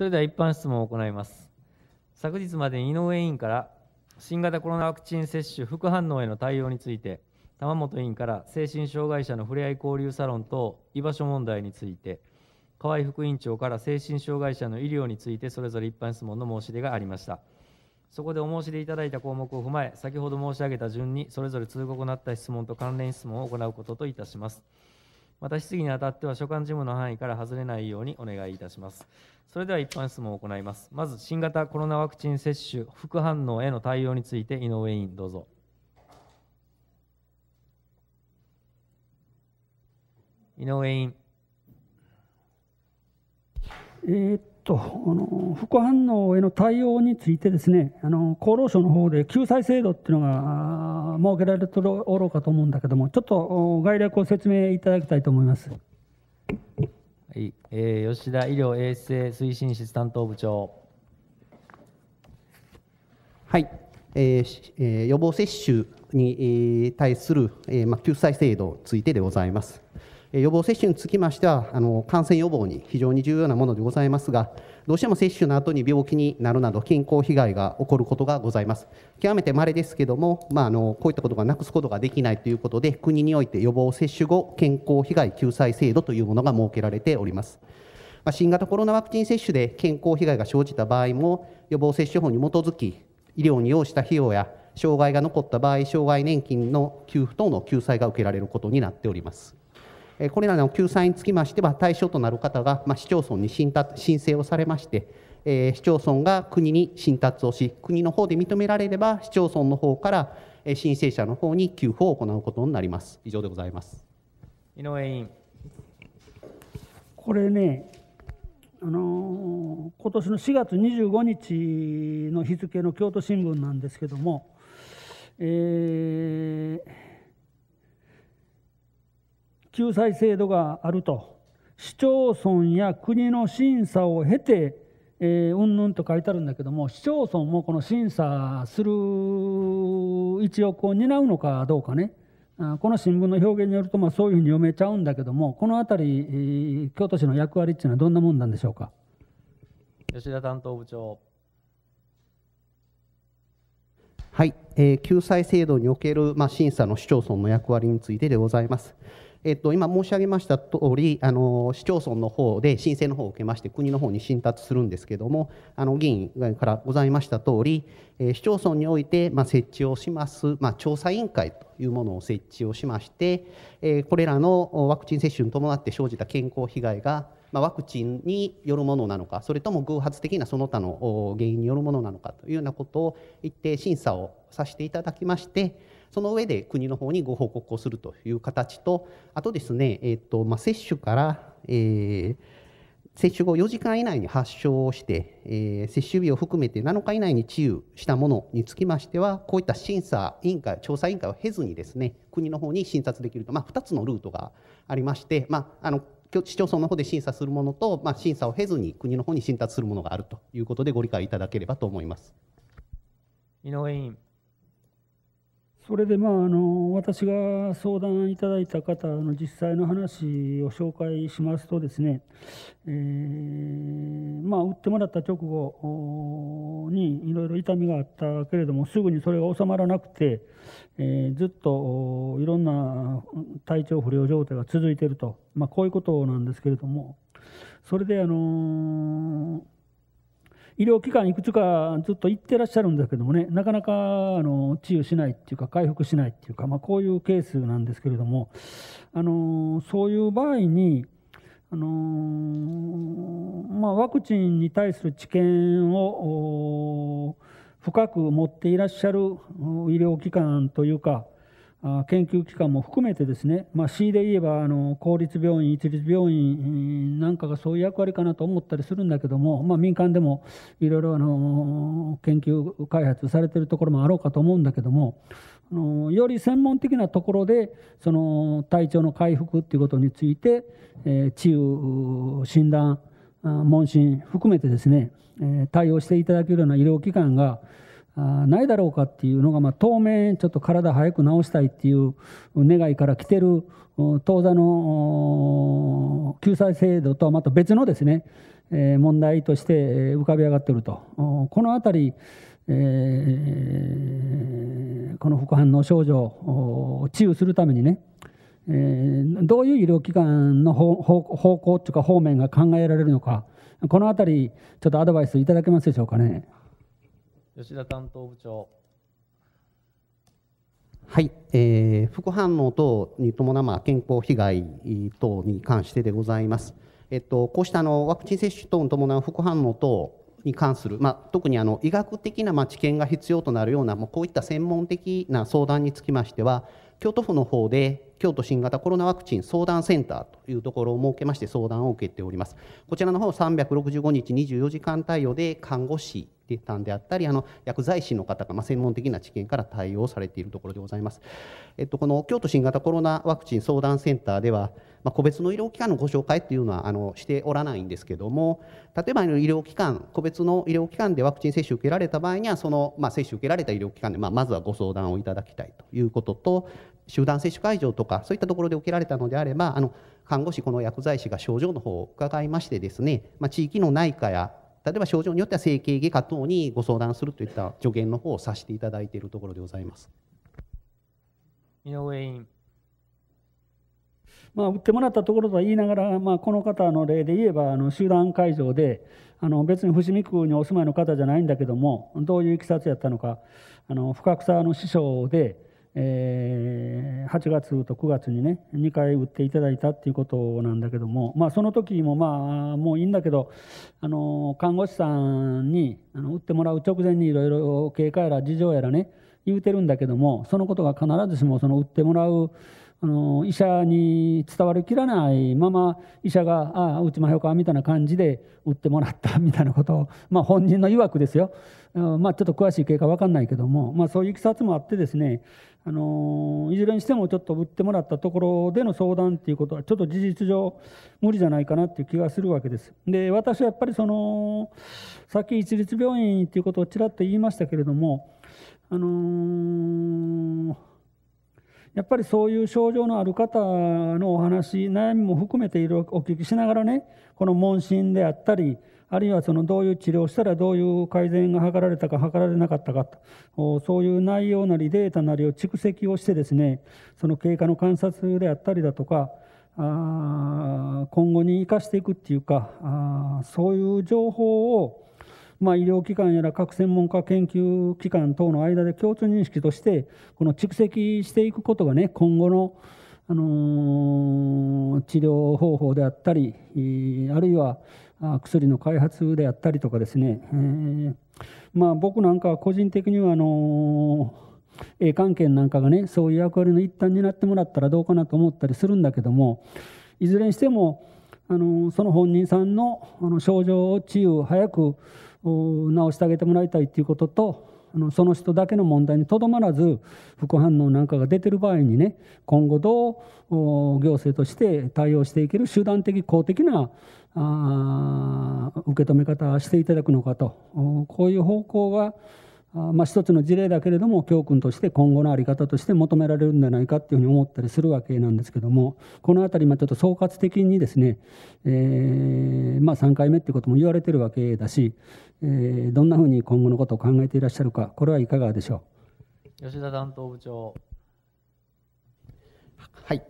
それでは一般質問を行います昨日までに井上委員から新型コロナワクチン接種副反応への対応について玉本委員から精神障害者のふれあい交流サロン等居場所問題について河合副委員長から精神障害者の医療についてそれぞれ一般質問の申し出がありましたそこでお申し出いただいた項目を踏まえ先ほど申し上げた順にそれぞれ通告なった質問と関連質問を行うことといたしますまた質疑にあたっては所管事務の範囲から外れないようにお願いいたします。それでは一般質問を行います。まず新型コロナワクチン接種副反応への対応について井上委員どうぞ。井上委員。えー、っとあの副反応への対応についてですねあの厚労省の方で救済制度っていうのが設けられておろうかと思うんだけどもちょっと概略を説明いただきたいと思います、はいえー、吉田医療衛生推進室担当部長はい、えーえー、予防接種に対する、えーま、救済制度についてでございます。予防接種につきましてはあの感染予防に非常に重要なものでございますがどうしても接種の後に病気になるなど健康被害が起こることがございます極めてまれですけども、まあ、あのこういったことがなくすことができないということで国において予防接種後健康被害救済制度というものが設けられております、まあ、新型コロナワクチン接種で健康被害が生じた場合も予防接種法に基づき医療に要した費用や障害が残った場合障害年金の給付等の救済が受けられることになっておりますこれらの救済につきましては、対象となる方が、ま市町村に申請をされまして、え市町村が国に申託をし、国の方で認められれば、市町村の方から申請者の方に給付を行うことになります。以上でございます。井上委員。これね、あの今年の4月25日の日付の京都新聞なんですけども、えー救済制度があると市町村や国の審査を経て、えうんぬんと書いてあるんだけども市町村もこの審査する一翼を担うのかどうかねこの新聞の表現によるとまあそういうふうに読めちゃうんだけどもこの辺り京都市の役割っていうのはどんなもんなんでしょうか吉田担当部長はい、えー、救済制度における、まあ、審査の市町村の役割についてでございます。えっと、今申し上げました通りあり市町村の方で申請の方を受けまして国の方に申達するんですけどもあの議員からございました通り、え市町村において、ま設置をします、ま調査委員会というものを設置をしまして、えこれらのワクチン接種に伴って生じた健康被害がまワクチンによるものなのかそれとも偶発的なその他の原因によるものなのかというようなことを一定審査をさせていただきましてその上で国の方にご報告をするという形と、あとですね、えーとまあ、接種から、えー、接種後4時間以内に発症をして、えー、接種日を含めて7日以内に治癒したものにつきましては、こういった審査委員会、調査委員会を経ずにですね、国の方に診察できると、まあ、2つのルートがありまして、まあ、あの市町村の方で審査するものと、まあ、審査を経ずに国の方に審察するものがあるということでご理解いただければと思います。井上委員それでまああの私が相談いただいた方の実際の話を紹介しますとですね、えー、まあ打ってもらった直後にいろいろ痛みがあったけれどもすぐにそれが収まらなくて、えー、ずっといろんな体調不良状態が続いていると、まあ、こういうことなんですけれどもそれであのー医療機関いくつかずっと行ってらっしゃるんだけどもね、なかなかあの治癒しないっていうか、回復しないっていうか、まあ、こういうケースなんですけれども、あのそういう場合に、あのまあ、ワクチンに対する知見を深く持っていらっしゃる医療機関というか、研究機関も含めてですね、まあ、C で言えばあの公立病院、一律病院なんかがそういう役割かなと思ったりするんだけども、まあ、民間でもいろいろあの研究開発されてるところもあろうかと思うんだけども、あのより専門的なところでその体調の回復っていうことについて、えー、治癒、診断、問診含めてですね、対応していただけるような医療機関が、あないだろうかっていうのが、まあ、当面ちょっと体早く治したいっていう願いから来てる当座の救済制度とはまた別のですね、え問題として浮かび上がってるとこの辺り、えこの副反応症状を治癒するためにねえどういう医療機関の方向というか方面が考えられるのか、このあたり、ちょっとアドバイスいただけますでしょうかね。吉田担当部長。はい、えー、副反応等に伴う健康被害等に関してでございます。えっと、こうしたあのワクチン接種等に伴う副反応等に関する、まあ、特にあの医学的なまあ知が必要となるような、まあ、こういった専門的な相談につきましては、京都府の方で京都新型コロナワクチン相談センターというところを設けまして相談を受けております。こちらの方365日24時間対応で看護師たんであったりあの薬剤師の方が、ま専門的な知見から対応されているところでございます、えっと、この京都新型コロナワクチン相談センターでは、ま個別の医療機関のご紹介というのはあのしておらないんですけども例えば医療機関個別の医療機関でワクチン接種を受けられた場合にはその、ま接種受けられた医療機関で、ままずはご相談をいただきたいということと集団接種会場とかそういったところで受けられたのであればあの看護師この薬剤師が症状の方を伺いましてですね、まあ、地域の内科や例えば症状によっては整形外科等にご相談するといった助言の方をさせていただいているところでございます。井上委員まあ、打ってもらったところとは言いながら、まあ、この方の例で言えばあの集団会場であの別に伏見区にお住まいの方じゃないんだけどもどういういきさつやったのかあの深草の師匠でえー、8月と9月にね2回打っていただいたっていうことなんだけども、まあ、その時もまあもういいんだけどあの看護師さんにあの打ってもらう直前にいろいろ経過やら事情やらね言うてるんだけどもそのことが必ずしもその打ってもらうあの医者に伝わりきらないまま医者が「ああ打ちまよょうか」みたいな感じで打ってもらったみたいなことを、まあ、本人の曰くですよ、まあ、ちょっと詳しい経過分かんないけども、まあ、そういういきさつもあってですねあのいずれにしてもちょっと打ってもらったところでの相談っていうことはちょっと事実上無理じゃないかなっていう気がするわけです。で私はやっぱりそのさっき一律病院っていうことをちらっと言いましたけれどもあのーやっぱりそういう症状のある方のお話、悩みも含めていろいろお聞きしながらね、この問診であったり、あるいはそのどういう治療をしたらどういう改善が図られたか図られなかったかと、そういう内容なりデータなりを蓄積をしてですね、その経過の観察であったりだとか、あ今後に生かしていくっていうかあそういう情報をまあ、医療機関やら各専門家研究機関等の間で共通認識としてこの蓄積していくことがね今後のあの治療方法であったりあるいは薬の開発であったりとかですね、えー、まあ、僕なんかは個人的にはあのー、関係なんかがねそういう役割の一端になってもらったらどうかなと思ったりするんだけどもいずれにしてもあのその本人さんのあの症状を治癒を早く治してあげてもらいたいということとあのその人だけの問題にとどまらず副反応なんかが出てる場合にね今後どう行政として対応していける集団的公的なあ受け止め方していただくのかとこういう方向がまあ、一つの事例だけれども教訓として今後の在り方として求められるんじゃないかっていうふうに思ったりするわけなんですけどもこの辺り、まあ、ちょっと総括的にですね、えーまあ、3回目っていうことも言われてるわけだし、えー、どんなふうに今後のことを考えていらっしゃるかこれはいかがでしょう吉田担当部長はい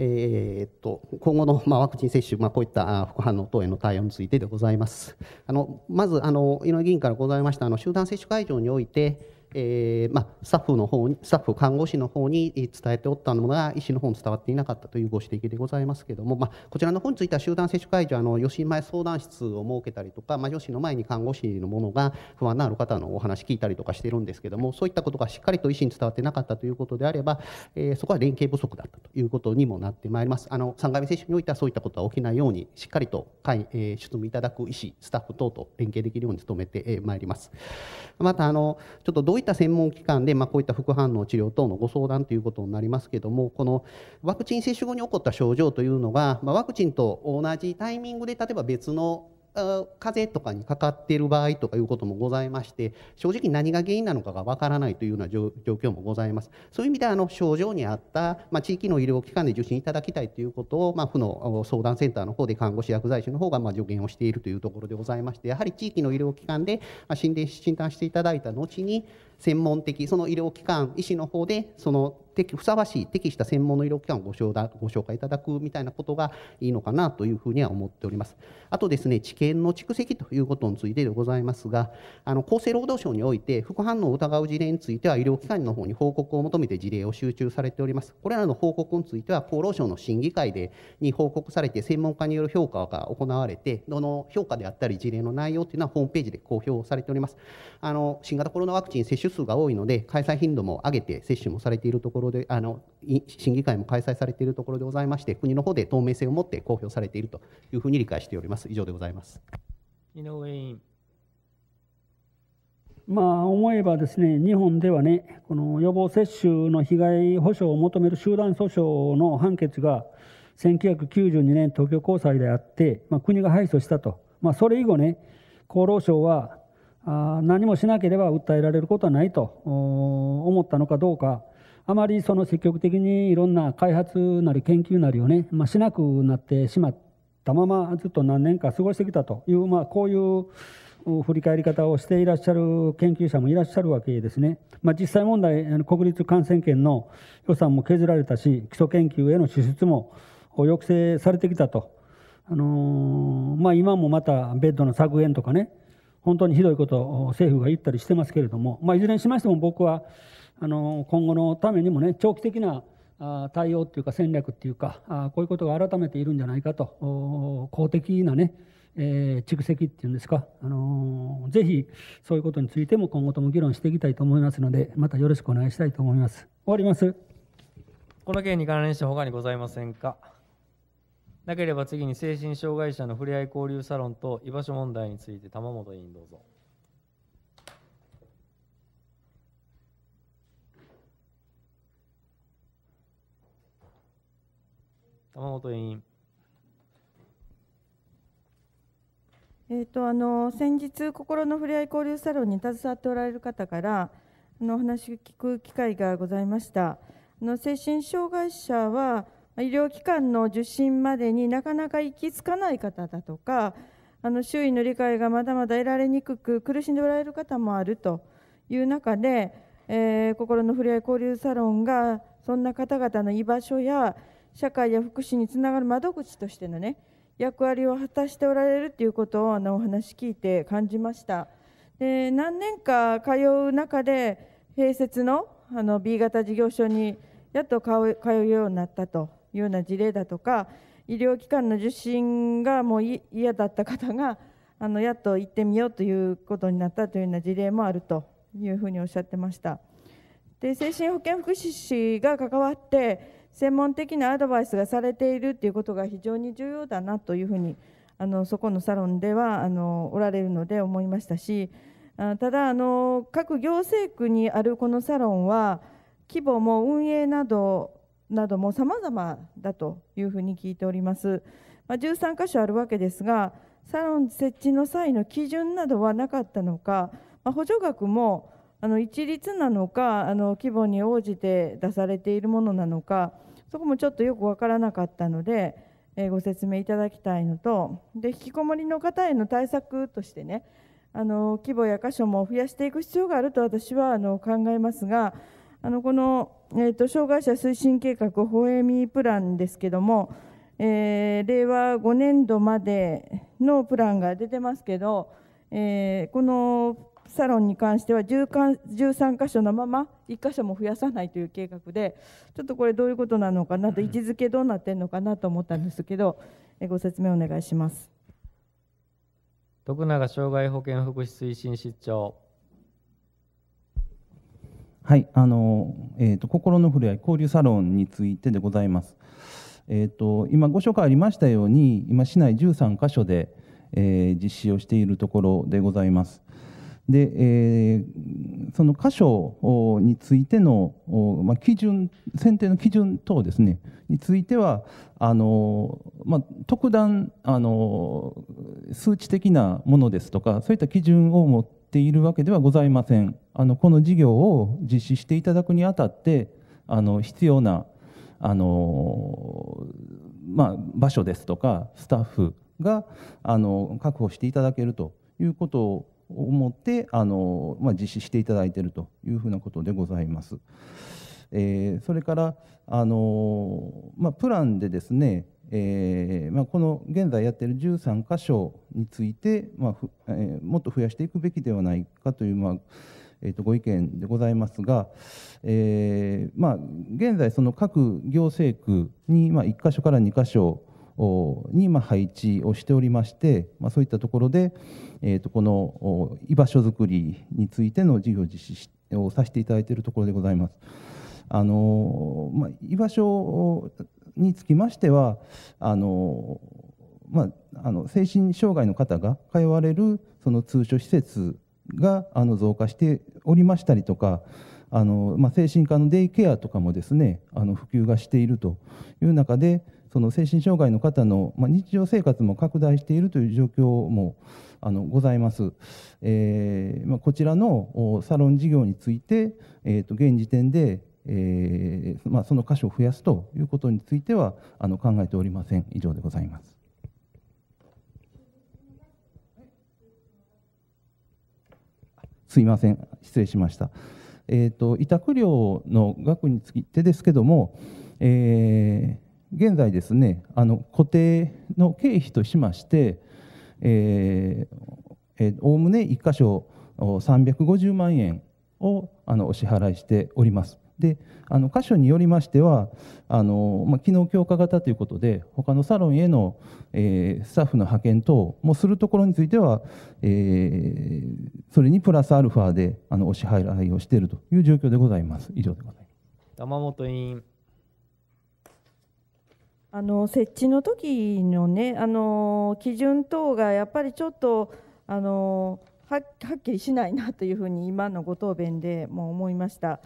えー、っと今後の、まあ、ワクチン接種、まあ、こういった副反応等への対応についてでございます。あのまずあの井上議員からございましたあの集団接種会場においてえーまあ、スタッフの方スタッフ看護師の方に伝えておったのが医師の方に伝わっていなかったというご指摘でございますけれども、まあ、こちらの方については集団接種会場あの予診前相談室を設けたりとか、まあ、予の前に看護師の者が不安のある方のお話聞いたりとかしてるんですけれどもそういったことがしっかりと医師に伝わってなかったということであれば、えー、そこは連携不足だったということにもなってまいりますあの3回目接種においてはそういったことは起きないようにしっかりと会、えー、出務いただく医師スタッフ等と連携できるように努めてまいります。またあのちょっとういった専門機関で、まあ、こういった副反応治療等のご相談ということになりますけどもこのワクチン接種後に起こった症状というのが、まあ、ワクチンと同じタイミングで例えば別の風邪とかにかかっている場合とかいうこともございまして正直何が原因なのかがわからないというような状況もございますそういう意味であの症状に合った、まあ、地域の医療機関で受診いただきたいということを、まあ、府の相談センターの方で看護師薬剤師の方がま助言をしているというところでございましてやはり地域の医療機関で、ま診断していただいた後に、専門的、その医療機関、医師の方で、そのふさわしい、適した専門の医療機関をご紹ご紹介いただくみたいなことがいいのかなというふうには思っております。あとですね、治験の蓄積ということについてでございますが、あの厚生労働省において、副反応を疑う事例については、医療機関の方に報告を求めて事例を集中されております。これらの報告については、厚労省の審議会でに報告されて、専門家による評価が行われて、どの評価であったり、事例の内容というのはホームページで公表されております。あの新型コロナワクチン接種種数が多いので、開催頻度も上げて接種もされているところで、あの審議会も開催されているところでございまして、国の方で透明性を持って公表されているというふうに理解しております。以上でございます。井上委員。まあ、思えばですね、日本ではね、この予防接種の被害補償を求める集団訴訟の判決が、1992年東京高裁であって、まあ、国が敗訴したと、まあ、それ以後ね、厚労省はあ何もしなければ訴えられることはないと思ったのかどうか、あまりその積極的にいろんな開発なり研究なりをね、まあ、しなくなってしまったまま、ずっと何年か過ごしてきたという、まあ、こういう振り返り方をしていらっしゃる研究者もいらっしゃるわけですね。まあ、実際問題、国立感染研の予算も削られたし、基礎研究への支出も抑制されてきたと。あのー、まあ、今もまたベッドの削減とかね、本当にひどいことを政府が言ったりしてますけれども、まあ、いずれにしましても僕はあの今後のためにもね長期的な対応っていうか戦略っていうかこういうことが改めているんじゃないかと公的なねえ蓄積っていうんですか、あのー、ぜひそういうことについても今後とも議論していきたいと思いますので、またよろしくお願いしたいと思います。終わります。この件に関連して他にございませんか。なければ次に精神障害者のふれあい交流サロンと居場所問題について玉本委員どうぞ。玉本委員。えーと、あの先日、心のふれあい交流サロンに携わっておられる方からのお話を聞く機会がございました。の精神障害者は医療機関の受診までになかなか行き着かない方だとかあの周囲の理解がまだまだ得られにくく苦しんでおられる方もあるという中で、えー、心のふれあい交流サロンがそんな方々の居場所や社会や福祉につながる窓口としてのね役割を果たしておられるということをあのお話聞いて感じましたで何年か通う中で併設のあの B 型事業所にやっと通うようになったというような事例だとか医療機関の受診がもう嫌だった方が あのやっと行ってみようということになったというような事例もあるというふうにおっしゃってましたで精神保健福祉士が関わって専門的なアドバイスがされているということが非常に重要だなというふうにあのそこのサロンではあのおられるので思いましたしただあの各行政区にあるこのサロンは規模も運営などなども様々だというふうに聞いております。まあ、13箇所あるわけですが、サロン設置の際の基準などはなかったのか、まあ、補助額もあの一律なのかあの規模に応じて出されているものなのかそこもちょっとよく分からなかったので、えご説明いただきたいのとで引きこもりの方への対策としてねあの規模や箇所も増やしていく必要があると私はあの考えますがあのこの、えーと、障害者推進計画、ホエミプランですけども、えー、令和5年度までのプランが出てますけど、えー、このサロンに関しては13箇所のまま1箇所も増やさないという計画でちょっとこれどういうことなのかなと位置づけどうなってるのかなと思ったんですけどご説明お願いします徳永障害保険福祉推進室長はい、あの、えっ、ー、と、心のふれあい交流サロンについてでございます。えっ、ー、と、今ご紹介ありましたように、今市内13か所で、えー、実施をしているところでございます。で、えー、その箇所についての、まあ、基準選定の基準等ですねについてはあの、まあ、特段あの数値的なものですとかそういった基準を持っているわけではございません。あのこの事業を実施していただくにあたってあの必要なあの、まあ、場所ですとかスタッフがあの確保していただけるということを思ってあの、まあ、実施していただいているというふうなことでございます。えー、それからあの、まあ、プランでですねえーまあ、この現在やっている13箇所について、まあふえー、もっと増やしていくべきではないかという、まあえー、とご意見でございますが、えーまあ、現在その各行政区に、まあ、1箇所から2箇所に、まあ、配置をしておりまして、まあ、そういったところで、えー、とこの居場所づくりについての事業実施をさせていただいているところでございます。あのまあ、居場所につきましてはあの、まあ、あの精神障害の方が通われるその通所施設があの増加しておりましたりとかあの、まあ、精神科のデイケアとかもですねあの普及がしているという中でその精神障害の方の、まあ、日常生活も拡大しているという状況もあのございます、えーまあ、こちらのサロン事業について、えー、と現時点でえー、まあ、その箇所を増やすということについてはあの考えておりません。以上でございます。すいません、失礼しました。えーと、委託料の額につきてですけども、えー、現在ですねあの固定の経費としまして、えー、おおむね1箇所350万円をあのお支払いしております。であの箇所によりましてはあの、まあ、機能強化型ということで他のサロンへの、えー、スタッフの派遣等もするところについては、えー、それにプラスアルファであのお支払いをしているという状況でございます以上でございます玉本委員あの設置の時のねあの基準等がやっぱりちょっとあのはっきりしないなというふうに今のご答弁でも思いました。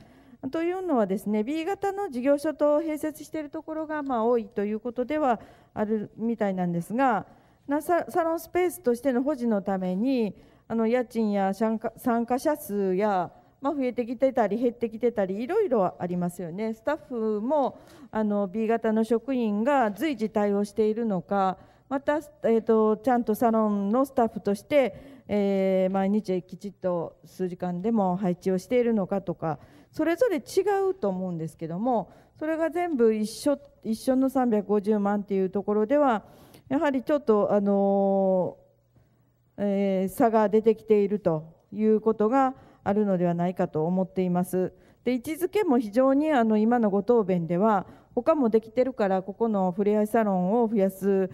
というのはですね B 型の事業所と併設しているところがまあ多いということではあるみたいなんですがサロンスペースとしての保持のためにあの家賃や参加者数や、まあ、増えてきてたり減ってきてたりいろいろありますよねスタッフもあの B 型の職員が随時対応しているのかまた、えーと、ちゃんとサロンのスタッフとして、えー、毎日きちっと数時間でも配置をしているのかとかそれぞれ違うと思うんですけどもそれが全部一緒一緒の350万っていうところではやはりちょっと、あのえー、差が出てきているということがあるのではないかと思っています。で位置づけも非常にあの今のご答弁では他もできてるからここのふれあいサロンを増やす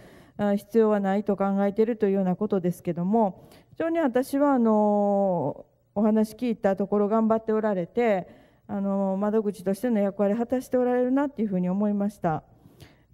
必要はないと考えているというようなことですけども非常に私はあのお話聞いたところ頑張っておられて。あの窓口としての役割を果たしておられるなというふうに思いました。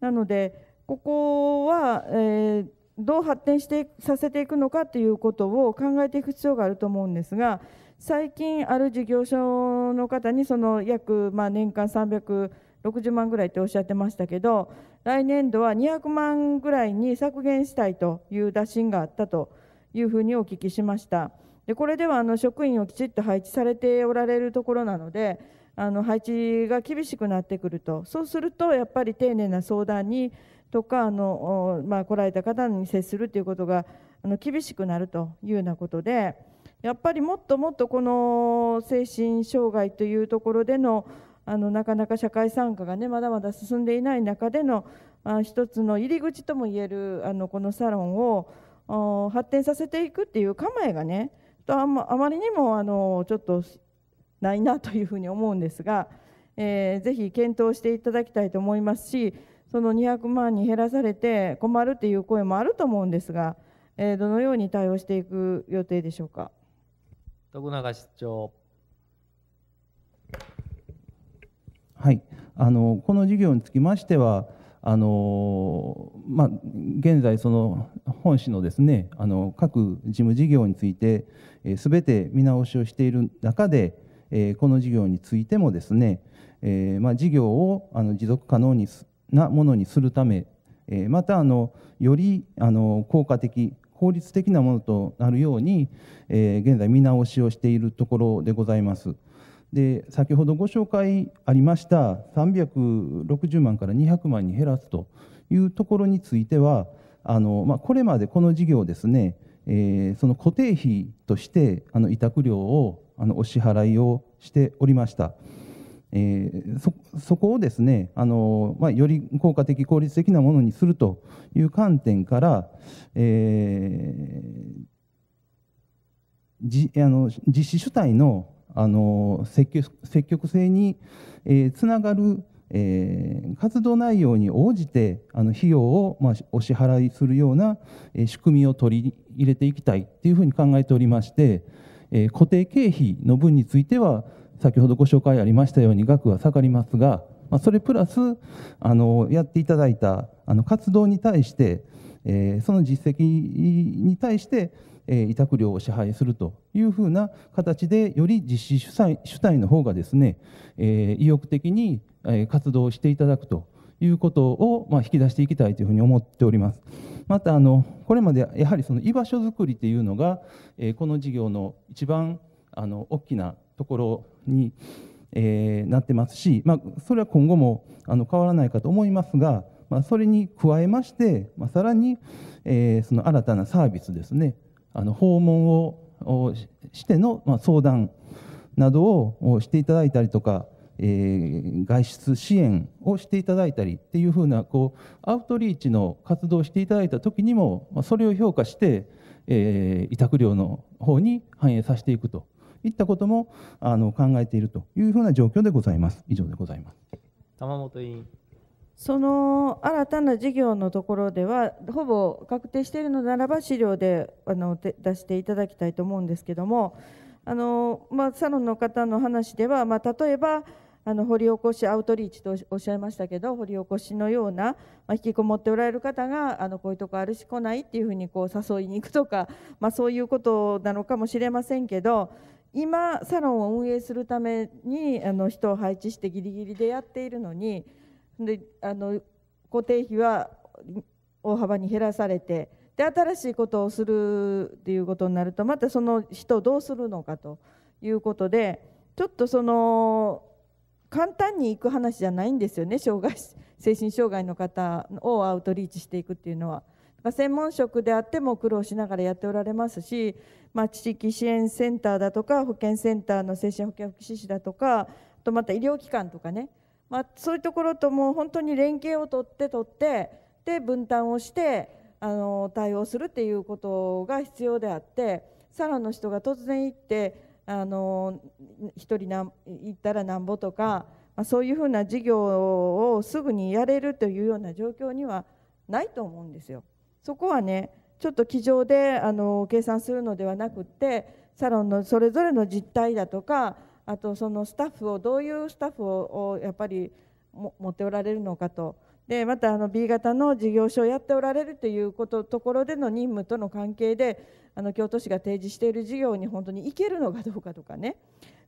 なのでここは、えー、どう発展してさせていくのかということを考えていく必要があると思うんですが最近ある事業所の方にその約、まあ、年間360万ぐらいとおっしゃってましたけど来年度は200万ぐらいに削減したいという打診があったというふうにお聞きしました。でこれではあの職員をきちっと配置されておられるところなのであの配置が厳しくなってくるとそうするとやっぱり丁寧な相談にとかあの、まあ、来られた方に接するということがあの厳しくなるというようなことでやっぱりもっともっとこの精神障害というところでのあのなかなか社会参加がねまだまだ進んでいない中でのあ一つの入り口ともいえるあのこのサロンを発展させていくっていう構えがねとあまりにもあのちょっとないなというふうに思うんですが、えー、ぜひ検討していただきたいと思いますしその200万に減らされて困るという声もあると思うんですが、えー、どのように対応していく予定でしょうか徳永市長。はい、あのこの事業につきましてはあのまあ、現在、その本市のですねあの各事務事業について、す、え、べ、て見直しをしている中で、えこの事業についてもですね、えまあ、事業をあの持続可能になものにするため、えまたあのよりあの効果的、効率的なものとなるように、え現在、見直しをしているところでございます。で先ほどご紹介ありました360万から200万に減らすというところについてはあの、まあ、これまでこの事業ですね、えー、その固定費としてあの委託料をあのお支払いをしておりました。えー、そそこをですねあの、まあ、より効果的効率的なものにするという観点から、えー、じあの実施主体のあの積極積極性に、えー、つながる、えー、活動内容に応じてあの費用を、まあ、お支払いするような、えー、仕組みを取り入れていきたいというふうに考えておりまして、えー、固定経費の分については先ほどご紹介ありましたように額は下がりますが、まあ、それプラスあのやっていただいたあの活動に対してえその実績に対して、え委託料を支配するというふうな形でより実施主体主体の方がですね、え意欲的に活動していただくということを、ま引き出していきたいというふうに思っております。またあのこれまでやはりその居場所づくりというのが、えこの事業の一番あの大きなところに、えなってますし、まそれは今後もあの変わらないかと思いますが、まあ、それに加えまして、まあ、さらに、えー、その新たなサービスですねあの訪問をしての、まあ、相談などをしていただいたりとか、えー、外出支援をしていただいたりっていうふうなこうアウトリーチの活動をしていただいた時にも、まあ、それを評価して、えー、委託料の方に反映させていくといったこともあの考えているというふうな状況でございます。以上でございます。玉本委員その新たな事業のところではほぼ確定しているのならば資料であの出していただきたいと思うんですけどもあの、まあ、サロンの方の話では、まあ、例えばあの掘り起こしアウトリーチとおっしゃいましたけど掘り起こしのような、まあ、引きこもっておられる方があのこういうとこあるし来ないっていうふうにこう誘いに行くとか、まあ、そういうことなのかもしれませんけど今サロンを運営するためにあの人を配置してギリギリでやっているのに。であの固定費は大幅に減らされてで新しいことをするっていうことになるとまたその人をどうするのかということでちょっとその簡単にいく話じゃないんですよね障害精神障害の方をアウトリーチしていくっていうのは。専門職であっても苦労しながらやっておられますし、まあ、地域支援センターだとか保健センターの精神保健福祉士だとかあとまた医療機関とかねまあ、そういうところとも本当に連携を取って取ってで分担をしてあの対応するっていうことが必要であってサロンの人が突然行ってあの1人なん行ったらなんぼとか、まあ、そういうふうな事業をすぐにやれるというような状況にはないと思うんですよ。そこはねちょっと机上であの計算するのではなくってサロンのそれぞれの実態だとかあとそのスタッフをどういうスタッフをやっぱり持っておられるのかとでまたあの B 型の事業所をやっておられるということところでの任務との関係であの京都市が提示している事業に本当に行けるのかどうかとかね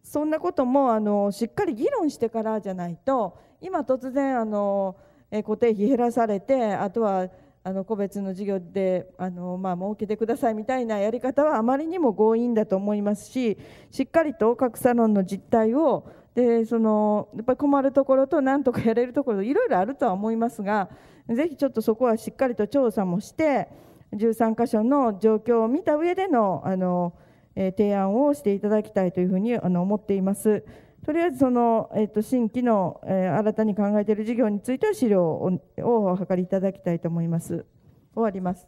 そんなこともあのしっかり議論してからじゃないと今突然あの固定費減らされてあとはあの個別の事業であの、まあ、設けてくださいみたいなやり方はあまりにも強引だと思いますししっかりと各サロンの実態をでそのやっぱり困るところとなんとかやれるところいろいろあるとは思いますがぜひちょっとそこはしっかりと調査もして13箇所の状況を見た上でのあの、え提案をしていただきたいというふうにあの思っています。とりあえずその、えー、と新規の、えー、新たに考えている事業については資料をお図りいただきたいと思います。終わります。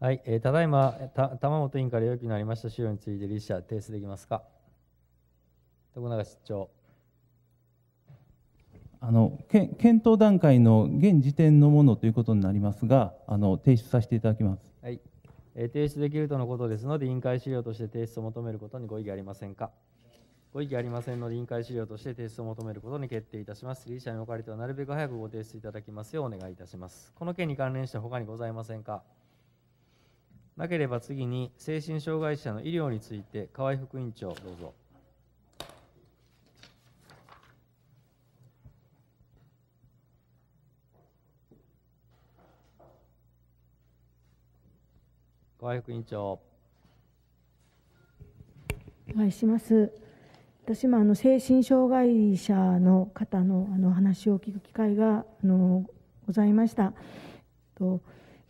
はい、えー、ただいまた玉本委員から要求のありました資料について、理事者提出できますか。徳永室長。あの検討段階の現時点のものということになりますが、あの提出させていただきます。はい、えー、提出できるとのことですので、委員会資料として提出を求めることにご異議ありませんか。ご異議ありませんので、委員会資料として提出を求めることに決定いたします。理事者におかれては、なるべく早くご提出いただきますようお願いいたします。この件に関連して他にございませんか。なければ次に、精神障害者の医療について、河合副委員長、どうぞ。河合副委員長。お願いします。私もあの精神障害者の方のあの話を聞く機会があのございました。と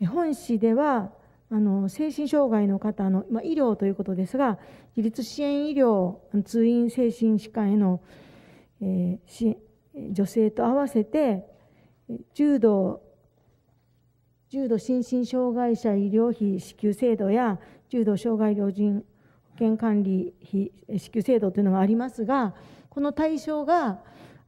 本市ではあの精神障害の方の、まあ、医療ということですが自立支援医療通院精神歯科への、えー、女性と合わせて重度重度心身障害者医療費支給制度や重度障害老人険管理費支給制度というのがありますがこの対象が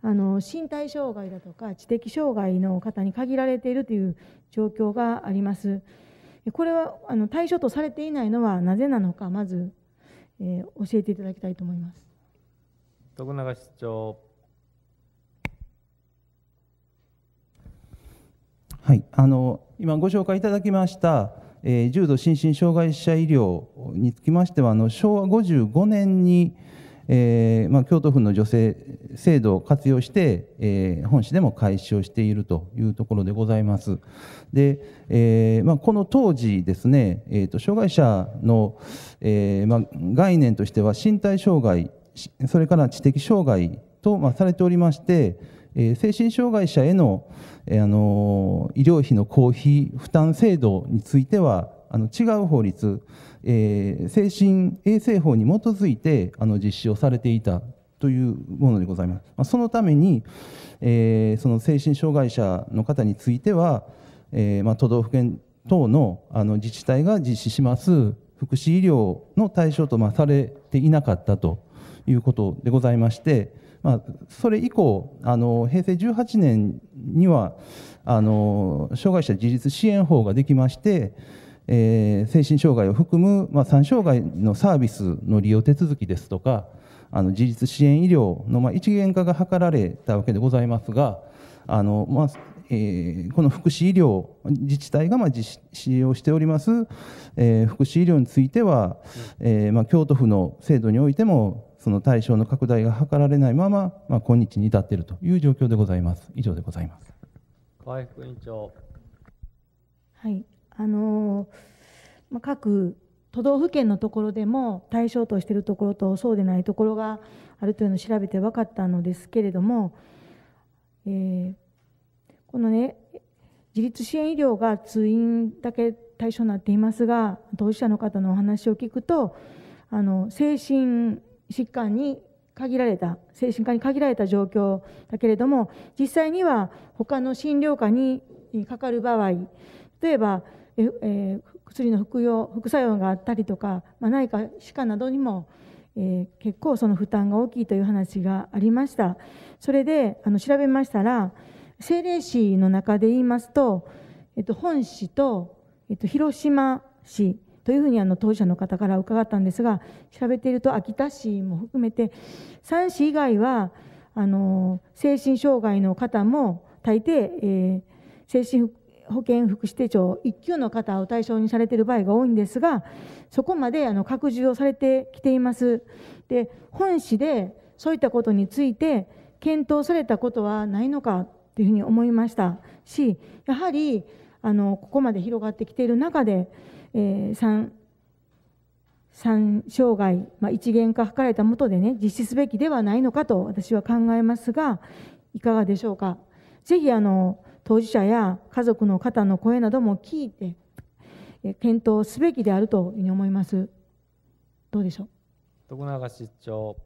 あの身体障害だとか知的障害の方に限られているという状況があります。これはあの対象とされていないのはなぜなのかまず、えー、教えていただきたいと思います。徳永室長はい、あの今ご紹介いただきましたえ重度心身障害者医療につきましてはあの昭和55年に、えー、まあ、京都府の女性制度を活用して、えー、本市でも開始をしているというところでございます。で、えー、まあ、この当時ですね、えーと、障害者の、えまあ、概念としては身体障害それから知的障害と、まされておりまして、えー、精神障害者への、えー、あの医療費の公費負担制度についてはあの違う法律、えー、精神衛生法に基づいてあの実施をされていたというものでございます。まあ、そのために、えー、その精神障害者の方については、えー、まあ、都道府県等のあの自治体が実施します福祉医療の対象とまされていなかったということでございまして、まあ、それ以降あの平成18年にはあの障害者自立支援法ができまして、えー、精神障害を含む、まあ、3障害のサービスの利用手続きですとかあの自立支援医療の、まあ、一元化が図られたわけでございますがあの、まあえー、この福祉医療自治体がまあ実施をしております、えー、福祉医療については、えーまあ、京都府の制度においてもその対象の拡大が図られないまま、まあ、今日に至っているという状況でございます。以上でございます。川合副委員長。はい、あのまあ、各都道府県のところでも対象としているところとそうでないところがあるというのを調べて分かったのですけれども、えー、このね自立支援医療が通院だけ対象になっていますが当事者の方のお話を聞くとあの精神疾患に限られた精神科に限られた状況だけれども実際には他の診療科にかかる場合例えば、え薬の服用副作用があったりとか、まあ、内科歯科などにも、えー、結構その負担が大きいという話がありましたそれであの調べましたら政令市の中で言いますと、えっと、本市と、えっと、広島市というふうにあの当事者の方から伺ったんですが調べていると秋田市も含めて3市以外はあの精神障害の方も大抵、えー、精神保健福祉手帳1級の方を対象にされている場合が多いんですがそこまであの拡充をされてきています。で本市でそういったことについて検討されたことはないのかというふうに思いましたしやはりあのここまで広がってきている中でえー、三三障害、まあ、一元化図られたもとでね、実施すべきではないのかと私は考えますが、いかがでしょうか。ぜひ、あの、当事者や家族の方の声なども聞いて、検討すべきであるというふうに思います。どうでしょう。徳永市長。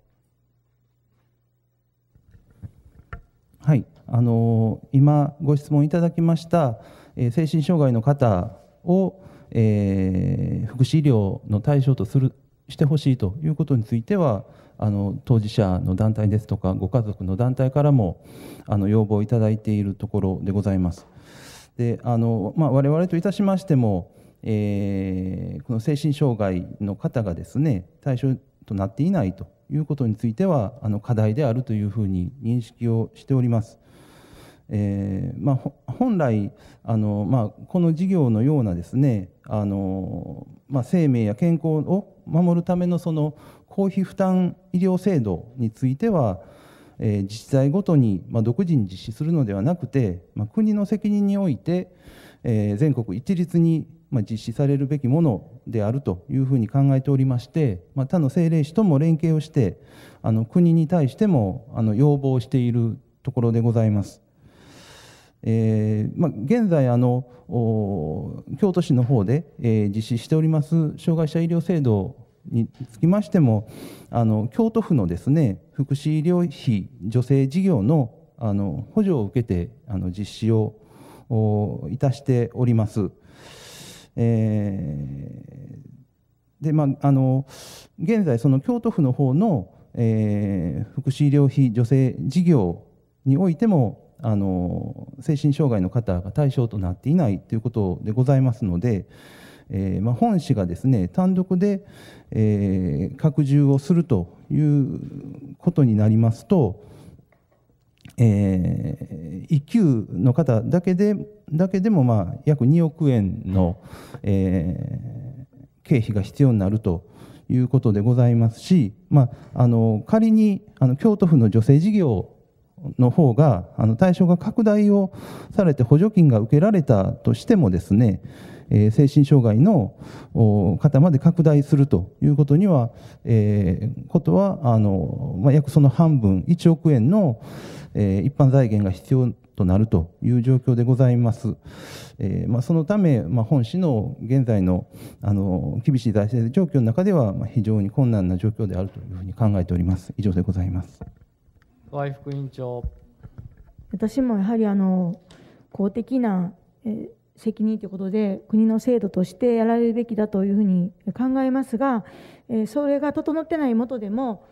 はい、あの今ご質問いただきました、え精神障害の方をえー、福祉医療の対象とするしてほしいということについてはあの当事者の団体ですとかご家族の団体からもあの要望をいただいているところでございます。であのまあ、我々といたしましても、えー、この精神障害の方がですね対象となっていないということについてはあの課題であるというふうに認識をしております。えーまあ、本来あの、まあ、この事業のようなですねあの、まあ、生命や健康を守るためのその公費負担医療制度については、えー、自治体ごとに、まあ、独自に実施するのではなくて、まあ、国の責任において、えー、全国一律に、まあ、実施されるべきものであるというふうに考えておりまして、まあ、他の政令市とも連携をしてあの国に対してもあの要望しているところでございます。えーまあ、現在あの京都市の方で、えー、実施しております障害者医療制度につきましてもあの京都府のですね福祉医療費助成事業のあの補助を受けてあの実施をおいたしております。えー、でまあ、あの現在その京都府の方の、えー、福祉医療費助成事業においてもあの精神障害の方が対象となっていないということでございますので、えーまあ、本市がですね単独で、えー、拡充をするということになりますと、えー、1級の方だけでだけでもまあ約2億円の、えー、経費が必要になるということでございますし、まあ、あの仮にあの京都府の助成事業の方があの対象が拡大をされて補助金が受けられたとしてもですね、えー、精神障害の方まで拡大するということには、えー、ことはあの、まあ、約その半分1億円の、えー、一般財源が必要となるという状況でございます。えーまあ、そのため、まあ、本市の現在のあの厳しい財政状況の中では、まあ、非常に困難な状況であるというふうに考えております。以上でございます。委員長私もやはりあの公的な、責任ということで国の制度としてやられるべきだというふうに考えますが、それが整ってないもとでも、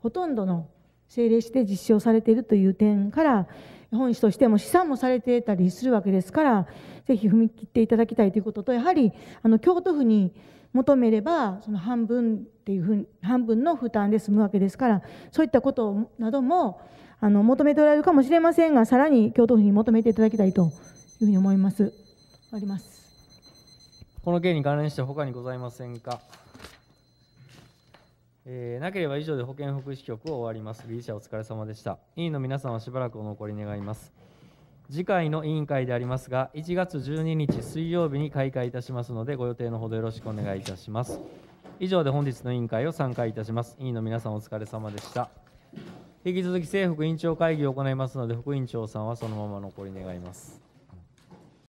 ほとんどの政令して実証されているという点から本市としても試算もされてたりするわけですからぜひ踏み切っていただきたいということとやはりあの京都府に求めればその半分っていうふう半分の負担で済むわけですからそういったことなどもあの求めておられるかもしれませんがさらに京都府に求めていただきたいというふうに思います。ありますこの件に関連して他にございませんか。えー、なければ以上で保健福祉局を終わります。理事者お疲れ様でした。委員の皆さんはしばらくお残り願います。次回の委員会でありますが1月12日水曜日に開会いたしますのでご予定のほどよろしくお願いいたします以上で本日の委員会を参加いたします委員の皆さんお疲れ様でした引き続き政府副委員長会議を行いますので副委員長さんはそのまま残り願います